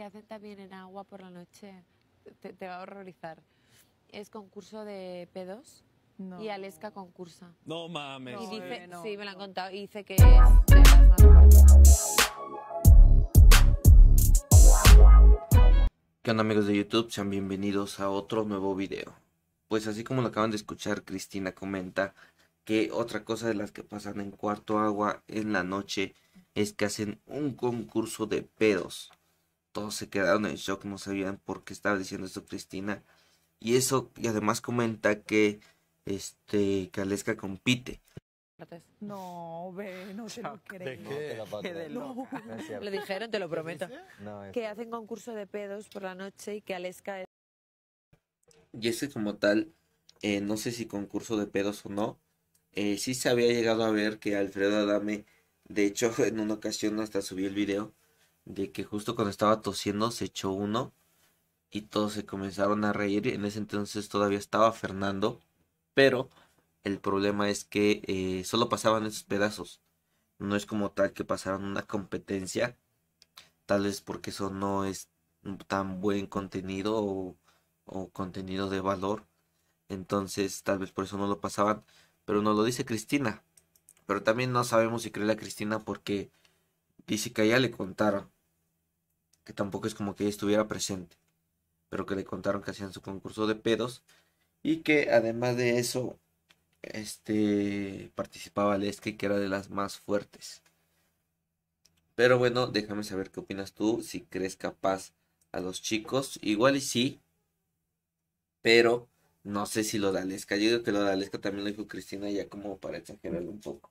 que hacen también en agua por la noche, te, va a horrorizar. Es concurso de pedos y Aleska concursa. No mames. Y dice, sí, me lo han contado. Y dice que es ¿Qué onda amigos de YouTube? Sean bienvenidos a otro nuevo video. Pues así como lo acaban de escuchar, Cristina comenta que otra cosa de las que pasan en Cuarto Agua en la noche es que hacen un concurso de pedos. Todos se quedaron en shock, no sabían por qué estaba diciendo esto Cristina. Y eso, y además comenta que este que compite. No, ve, no se lo creen. qué? Lo dijeron, te lo prometo. Que hacen concurso de pedos por la noche y que Alesca es... Y ese como tal, eh, no sé si concurso de pedos o no, eh, sí se había llegado a ver que Alfredo Adame, de hecho en una ocasión hasta subí el video, de que justo cuando estaba tosiendo se echó uno y todos se comenzaron a reír. En ese entonces todavía estaba Fernando, pero el problema es que eh, solo pasaban esos pedazos. No es como tal que pasaran una competencia, tal vez porque eso no es tan buen contenido o, contenido de valor. Entonces tal vez por eso no lo pasaban, pero nos lo dice Cristina. Pero también no sabemos si cree la Cristina porque dice que allá le contaron que tampoco es como que ella estuviera presente, pero que le contaron que hacían su concurso de pedos y que además de eso este participaba y que era de las más fuertes. Pero bueno, déjame saber qué opinas tú, si crees capaz a los chicos, igual y sí, pero no sé si lo de Lesca. Yo digo que lo de Lesca también lo dijo Cristina ya como para exagerarlo un poco.